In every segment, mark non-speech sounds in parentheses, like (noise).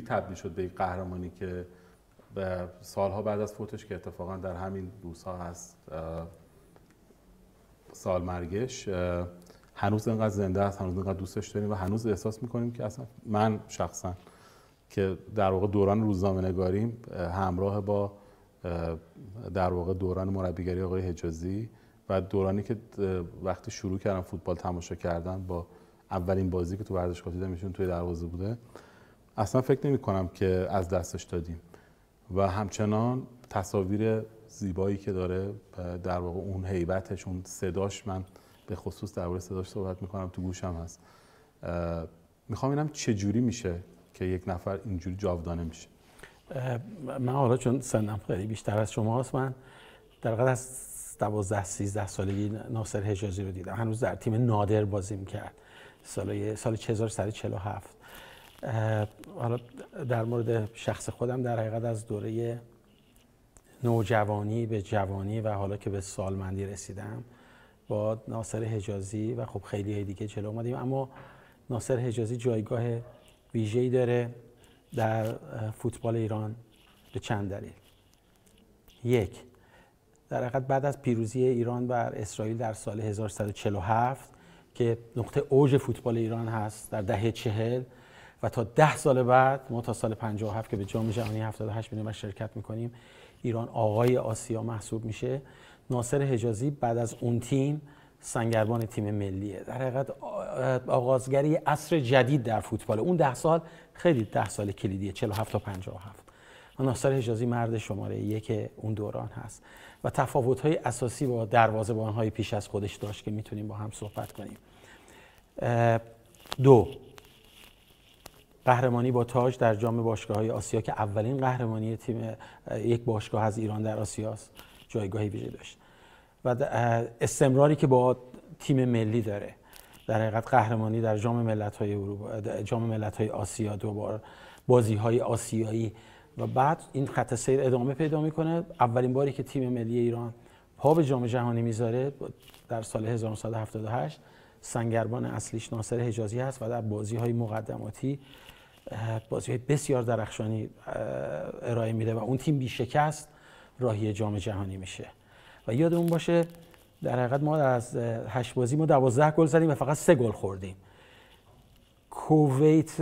اینجوری تبدیل شد به یک قهرمانی که به سالها بعد از فوتش که اتفاقا در همین روزها هست سال مرگش هنوز اینقدر زنده است هنوز اینقدر دوستش داریم و هنوز احساس میکنیم که اصلا من شخصا که در واقع دوران روزنامه نگاریم همراه با در واقع دوران مربیگری آقای حجازی و دورانی که وقتی شروع کردم فوتبال تماشا کردن با اولین بازی که تو ورزشگاه دیدم ایشون توی دروازه بوده اصلا فکر نمی کنم که از دستش دادیم و همچنان تصاویر زیبایی که داره در واقع اون حیبتش اون صداش من به خصوص درباره صداش صحبت میکنم تو گوشم هست میخوام اینم چجوری میشه که یک نفر اینجوری جاودانه میشه من حالا چون سنم خیلی بیشتر از شما هست من در قدر از دوازده سیزده سالگی ناصر حجازی رو دیدم هنوز در تیم نادر بازی میکرد سال سال 1347 حالا در مورد شخص خودم در حقیقت از دوره نوجوانی به جوانی و حالا که به سالمندی رسیدم با ناصر حجازی و خب خیلی دیگه جلو اومدیم اما ناصر حجازی جایگاه ویژه‌ای داره در فوتبال ایران به چند دلیل یک در حقیقت بعد از پیروزی ایران بر اسرائیل در سال 1147 که نقطه اوج فوتبال ایران هست در دهه چهل و تا ده سال بعد ما تا سال 57 که به جام جهانی 78 میلیون شرکت میکنیم ایران آقای آسیا محسوب میشه ناصر حجازی بعد از اون تیم سنگربان تیم ملیه در حقیقت آغازگری عصر جدید در فوتبال اون ده سال خیلی ده سال کلیدیه 47 تا 57 ناصر حجازی مرد شماره یک اون دوران هست و تفاوت های اساسی با دروازه های پیش از خودش داشت که میتونیم با هم صحبت کنیم دو قهرمانی با تاج در جام باشگاه های آسیا که اولین قهرمانی تیم یک باشگاه از ایران در است، جایگاهی ویژه داشت و استمراری که با تیم ملی داره در حقیقت قهرمانی در جام ملت های اروپا جام ملت های آسیا دوبار بازی های آسیایی و بعد این خط سیر ادامه پیدا میکنه اولین باری که تیم ملی ایران پا به جام جهانی میذاره در سال 1978 سنگربان اصلیش ناصر حجازی هست و در بازی های مقدماتی بازی های بسیار درخشانی ارائه میده و اون تیم بیشکست راهی جام جهانی میشه و یادمون باشه در حقیقت ما از هشت بازی ما دوازده گل زدیم و فقط سه گل خوردیم کویت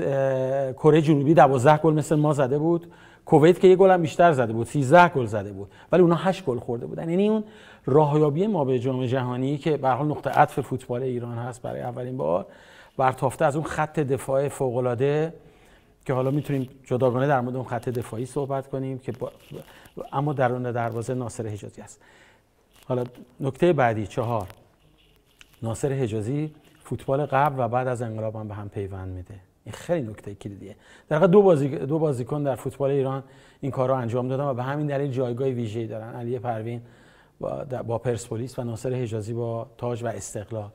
کره جنوبی دوازده گل مثل ما زده بود کویت که یه گل هم بیشتر زده بود 13 گل زده بود ولی اونا 8 گل خورده بودن یعنی اون راهیابی ما به جام جهانی که به حال نقطه عطف فوتبال ایران هست برای اولین بار برتافته از اون خط دفاع فوق العاده که حالا میتونیم جداگانه در مورد اون خط دفاعی صحبت کنیم که اما درون دروازه ناصر حجازی است حالا نکته بعدی چهار ناصر حجازی فوتبال قبل و بعد از انقلاب هم به هم پیوند میده این خیلی نکته کلیدیه در واقع دو بازی دو بازیکن در فوتبال ایران این کار رو انجام دادن و به همین دلیل جایگاه ویژه‌ای دارن علی پروین با, با پرسپولیس و ناصر حجازی با تاج و استقلال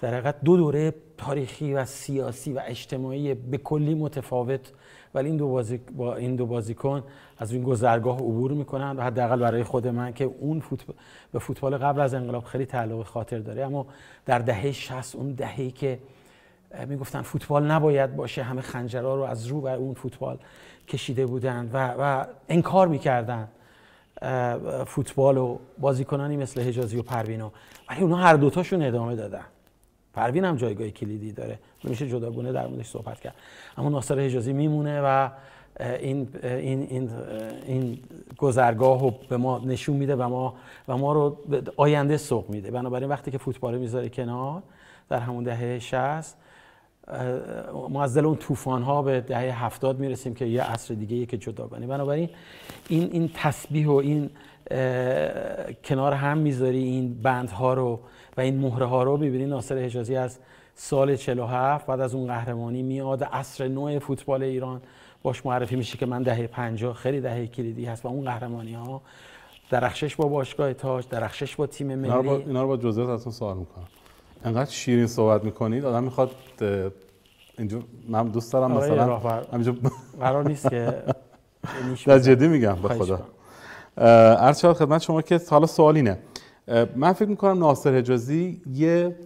در حقیقت دو دوره تاریخی و سیاسی و اجتماعی به کلی متفاوت ولی این دو بازی با این دو بازیکن از این گذرگاه عبور میکنن و حداقل برای خود من که اون فوتبال به فوتبال قبل از انقلاب خیلی تعلق خاطر داره اما در دهه 60 اون دهه‌ای که میگفتن فوتبال نباید باشه همه خنجرها رو از رو بر اون فوتبال کشیده بودن و, و انکار میکردن فوتبال و بازیکنانی مثل حجازی و پروینو ولی اونا هر دوتاشون ادامه دادن پروین هم جایگاه کلیدی داره میشه جداگونه در موردش صحبت کرد اما ناصر حجازی میمونه و این این این این گذرگاه رو به ما نشون میده و ما و ما رو آینده سوق میده بنابراین وقتی که فوتبال میذاره کنار در همون دهه ش ما از دل اون طوفان ها به دهه هفتاد میرسیم که یه عصر دیگه یک که جداگانه بنابراین این این تسبیح و این کنار هم میذاری این بند ها رو و این مهره ها رو ببینید ناصر حجازی از سال 47 بعد از اون قهرمانی میاد عصر نوع فوتبال ایران باش معرفی میشه که من دهه 50 خیلی دهه کلیدی هست و اون قهرمانی ها درخشش با باشگاه تاج درخشش با تیم ملی اینا رو با جزئیات از سوال میکنم انقدر شیرین صحبت میکنید آدم میخواد اینجا من دوست دارم مثلا همینجا قرار نیست که در (laughs) جدی میگم به خدا عرض خدمت شما که حالا سوال اینه من فکر میکنم ناصر حجازی یه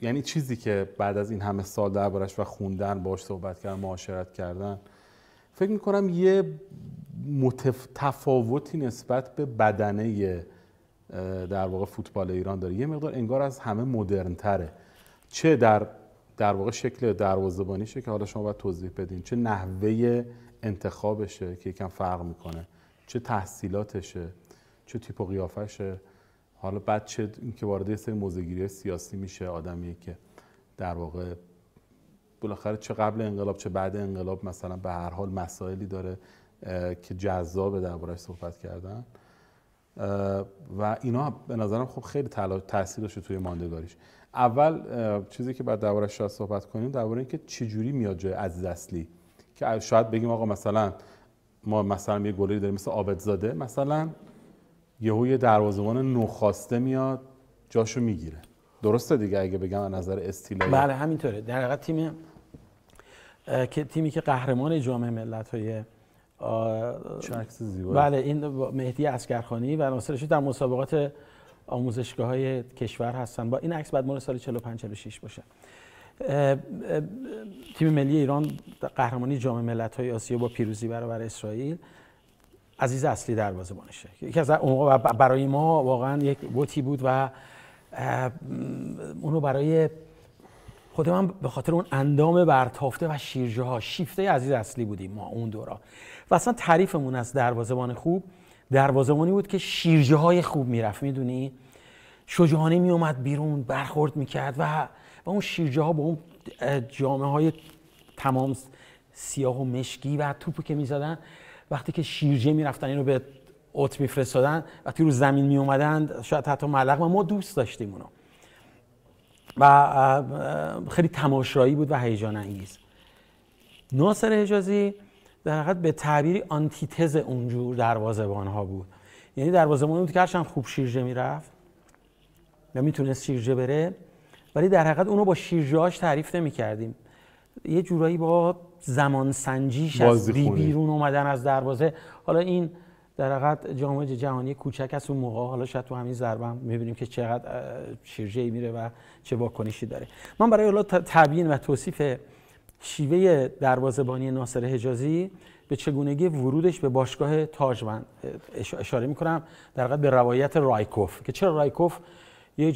یعنی چیزی که بعد از این همه سال دربارش و خوندن باش صحبت کردن معاشرت کردن فکر میکنم یه تفاوتی نسبت به بدنه در واقع فوتبال ایران داره یه مقدار انگار از همه مدرن تره چه در در واقع شکل دروازه‌بانیشه که حالا شما باید توضیح بدین چه نحوه انتخابشه که یکم فرق میکنه چه تحصیلاتشه چه تیپ و قیافشه حالا بعد چه اینکه وارد یه سری موزگیری سیاسی میشه آدمی که در واقع بالاخره چه قبل انقلاب چه بعد انقلاب مثلا به هر حال مسائلی داره که جذاب دربارش صحبت کردن و اینا به نظرم خب خیلی تاثیر داشته توی ماندگاریش اول چیزی که بعد دربارش شاید صحبت کنیم درباره اینکه چجوری میاد جای از اصلی که شاید بگیم آقا مثلا ما مثلا یه گلری داریم مثل آبدزاده مثلا یهو یه دروازه‌بان نوخواسته میاد جاشو میگیره درسته دیگه اگه بگم از نظر استیلایی بله همینطوره در واقع تیم که تیمی که قهرمان جام ملت‌های بله این مهدی اسکرخانی و ناصر در مسابقات آموزشگاه های کشور هستن با این عکس بعد مورد سال 45 46 باشه تیم ملی ایران قهرمانی جام های آسیا با پیروزی برابر اسرائیل عزیز اصلی بانشه، یکی از برای ما واقعا یک بوتی بود و اونو برای خود من به خاطر اون اندام برتافته و شیرجه ها شیفته عزیز اصلی بودیم ما اون دورا و اصلا تعریفمون از دروازه‌بان خوب دروازه‌بانی بود که شیرجه های خوب میرفت میدونی شجاهانه میومد بیرون برخورد میکرد و و اون شیرجه ها با اون جامعه های تمام سیاه و مشکی و توپو که میزدن وقتی که شیرجه میرفتن اینو به اوت میفرستادن وقتی رو زمین میومدن شاید حتی ملق ما دوست داشتیم اونو و خیلی تماشایی بود و هیجان انگیز ناصر حجازی در حقیقت به تعبیری آنتیتز اونجور دروازبان ها بود یعنی دروازبان بود که هرچند خوب شیرجه میرفت یا میتونست شیرجه بره ولی در حقیقت اونو با شیرجهاش تعریف نمی کردیم یه جورایی با زمان سنجیش از بی بیرون اومدن از دروازه حالا این در حقیقت جامعه جهانی کوچک است اون موقع حالا شاید تو همین ضربه هم میبینیم که چقدر شیرجه ای میره و چه واکنشی داره من برای حالا تبیین و توصیف شیوه دروازبانی ناصر حجازی به چگونگی ورودش به باشگاه تاجوند اشاره میکنم در حقیقت به روایت رایکوف که چرا رایکوف یه